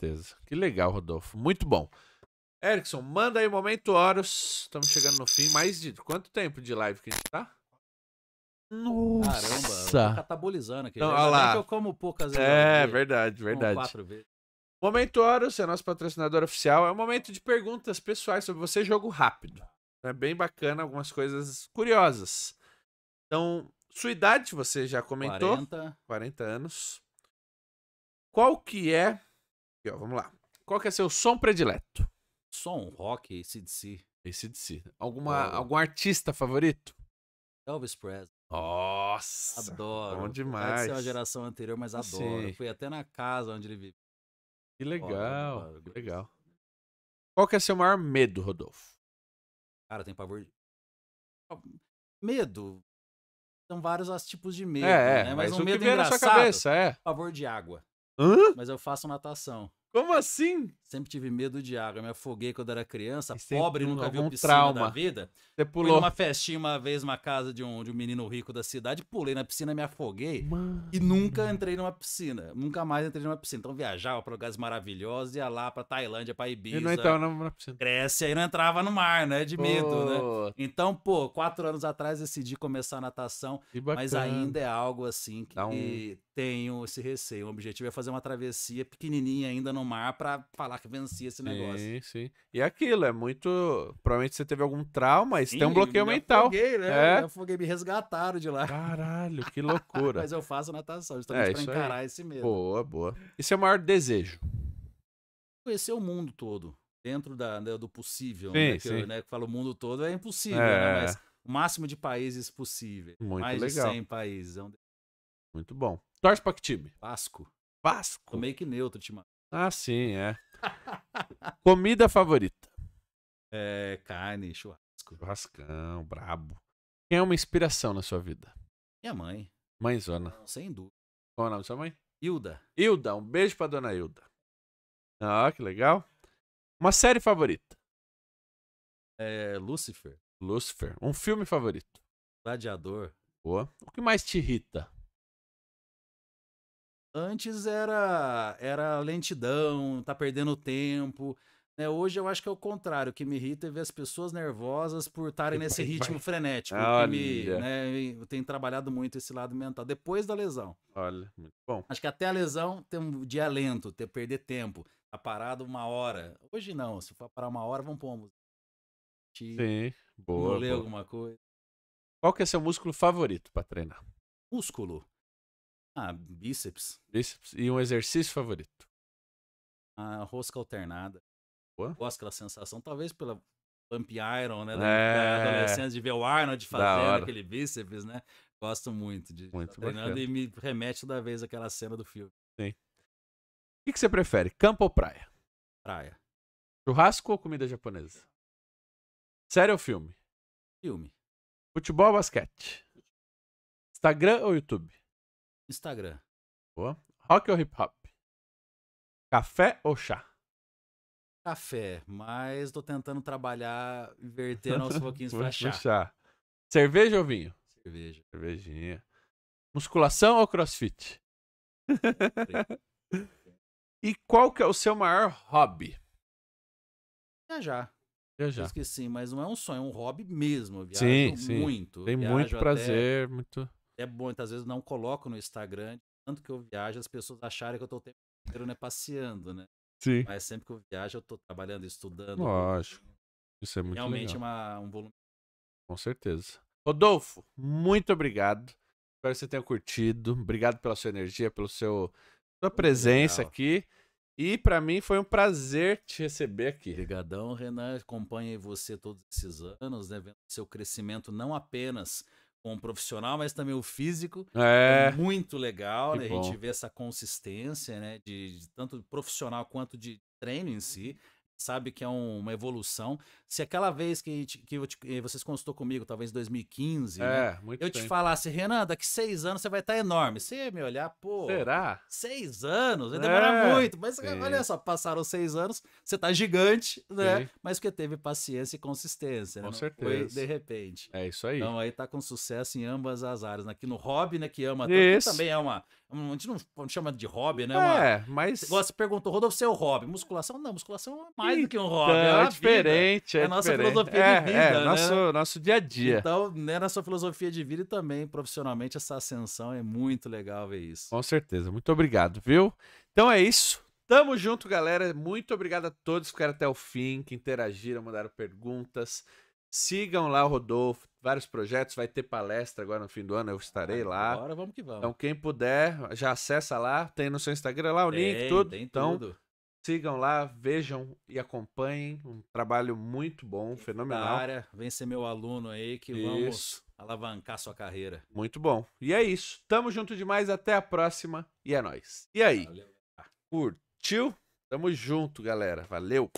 certeza. Que legal, Rodolfo. Muito bom. Erickson, manda aí o momento horas. Estamos chegando no fim. Mais de quanto tempo de live que a gente tá? Nossa! Caramba, catabolizando aqui. Então, olha lá. eu como poucas vezes. É, verdade, verdade. Quatro vezes. Momento Horus é nosso patrocinador oficial. É um momento de perguntas pessoais sobre você, jogo rápido. Então, é bem bacana, algumas coisas curiosas. Então, sua idade, você já comentou. 40. 40 anos. Qual que é Aqui, ó, vamos lá. Qual que é seu som predileto? Som, rock, ACDC. ACDC. Alguma, oh. Algum artista favorito? Elvis Presley. Nossa! Adoro. Bom demais. Pode ser uma geração anterior, mas adoro. Sim. Fui até na casa onde ele vive. Que legal. Adoro, Legal. Qual que é seu maior medo, Rodolfo? Cara, tem pavor de... Medo. São vários tipos de medo, é, é, né? Mas, mas um medo engraçado. Cabeça, é. Pavor de água. Hã? Mas eu faço natação. Como assim? Sempre tive medo de água. Eu me afoguei quando era criança, e pobre, nunca viu piscina trauma. da vida. Você pulou. Fui numa festinha uma vez, uma casa de um, de um menino rico da cidade, pulei na piscina, me afoguei Mano. e nunca entrei numa piscina. Nunca mais entrei numa piscina. Então viajava para lugares maravilhosos, ia lá pra Tailândia, pra Ibiza. E não entrava na piscina. Grécia aí não entrava no mar, né? De medo, né? Então, pô, quatro anos atrás decidi começar a natação, mas ainda é algo assim que, um... que tenho esse receio. O objetivo é fazer uma travessia pequenininha ainda no mar para falar que vencia esse negócio. Sim, sim. E é aquilo, é muito. Provavelmente você teve algum trauma, mas tem um bloqueio me mental. Afoguei, né? É. Eu afoguei, me resgataram de lá. Caralho, que loucura. mas eu faço natação, justamente é, pra encarar aí. esse medo. Boa, boa. E seu maior desejo? Conhecer o mundo todo. Dentro da, né, do possível, sim, né? Que, né, fala o mundo todo é impossível, né, é. né? Mas o máximo de países possível. Muito Mais legal. de 100 países. É um... Muito bom. Torce pra que time? Vasco. Vasco? Tô meio que neutro, Timão. Ah, sim, é. Comida favorita? É, carne, churrasco. Churrascão, brabo. Quem é uma inspiração na sua vida? Minha mãe. Mãezona. Não, sem dúvida. Qual é o nome da sua mãe? Hilda. Hilda, um beijo pra dona Hilda. Ah, que legal. Uma série favorita? É, Lucifer. Lucifer. Um filme favorito? Gladiador. Boa. O que mais te irrita? Antes era, era lentidão, tá perdendo tempo. Né? Hoje eu acho que é o contrário. O que me irrita é ver as pessoas nervosas por estarem nesse ritmo frenético. Olha. Me, né, eu tenho trabalhado muito esse lado mental, depois da lesão. Olha, muito bom. Acho que até a lesão tem um dia lento, ter perder tempo. Tá parado uma hora. Hoje não, se for parar uma hora, vamos pôr uma Sim, boa. Vou ler boa. alguma coisa. Qual que é seu músculo favorito para treinar? Músculo? Ah, bíceps. Bíceps. E um exercício favorito? A ah, rosca alternada. Boa. Gosto daquela sensação, talvez pela Pump Iron, né? Da, é... adolescência, de ver o Arnold fazendo aquele bíceps, né? Gosto muito de muito tá treinando bacana. e me remete toda vez aquela cena do filme. Sim. O que, que você prefere, campo ou praia? Praia. Churrasco ou comida japonesa? Série ou filme? Filme. Futebol ou basquete? Instagram ou YouTube? Instagram. Boa. Rock ou hip hop? Café ou chá? Café, mas tô tentando trabalhar, inverter nossos pouquinhos pra chá. chá. Cerveja ou vinho? Cerveja. Cervejinha. Musculação ou crossfit? e qual que é o seu maior hobby? Viajar. Viajar. Eu esqueci, mas não é um sonho, é um hobby mesmo. Eu sim, sim. muito. Tem muito prazer, até... muito é bom, muitas então, vezes não coloco no Instagram, tanto que eu viajo, as pessoas acharem que eu tô o tempo inteiro né, passeando, né? Sim. Mas sempre que eu viajo, eu tô trabalhando, estudando. Lógico. Assim. Isso é muito Realmente é legal. Uma, um volume. Com certeza. Rodolfo, muito obrigado. Espero que você tenha curtido. Obrigado pela sua energia, pelo seu sua presença legal. aqui. E para mim foi um prazer te receber aqui. Obrigadão, Renan. Acompanhei você todos esses anos, né? Vendo seu crescimento não apenas com o profissional, mas também o físico. É. é muito legal, né? A gente vê essa consistência, né? De, de tanto profissional quanto de treino em si sabe que é um, uma evolução. Se aquela vez que, que te, eh, vocês consultou comigo, talvez 2015, né, é, né, eu tempo. te falasse, Renan, daqui seis anos você vai estar tá enorme. Você ia me olhar, pô. Será? Seis anos? Vai demorar é, muito. Mas sim. olha só, passaram seis anos, você está gigante, né? Sim. Mas que teve paciência e consistência. Né, com certeza. Foi de repente. É isso aí. Então aí tá com sucesso em ambas as áreas. Né, aqui no hobby, né? Que ama tanto, também é uma. A gente não chama de hobby, né? É uma, é, mas. Você perguntou, Rodolfo, seu é hobby? Musculação? Não, musculação é mais mais do que um hobby. Então, é, uma é diferente. Vida. É, é a nossa diferente. filosofia é, de vida. É, né? nosso, nosso dia a dia. Então, né, nossa filosofia de vida e também profissionalmente essa ascensão é muito legal ver isso. Com certeza. Muito obrigado, viu? Então é isso. Tamo junto, galera. Muito obrigado a todos que ficaram até o fim, que interagiram, mandaram perguntas. Sigam lá o Rodolfo, vários projetos, vai ter palestra agora no fim do ano, eu estarei lá. Agora vamos que vamos. Então quem puder, já acessa lá, tem no seu Instagram lá o tem, link, tudo. Tem então, tudo. Sigam lá, vejam e acompanhem. Um trabalho muito bom, fenomenal. Cara, vem ser meu aluno aí que isso. vamos alavancar sua carreira. Muito bom. E é isso. Tamo junto demais. Até a próxima. E é nóis. E aí? Valeu. Curtiu? Tamo junto, galera. Valeu.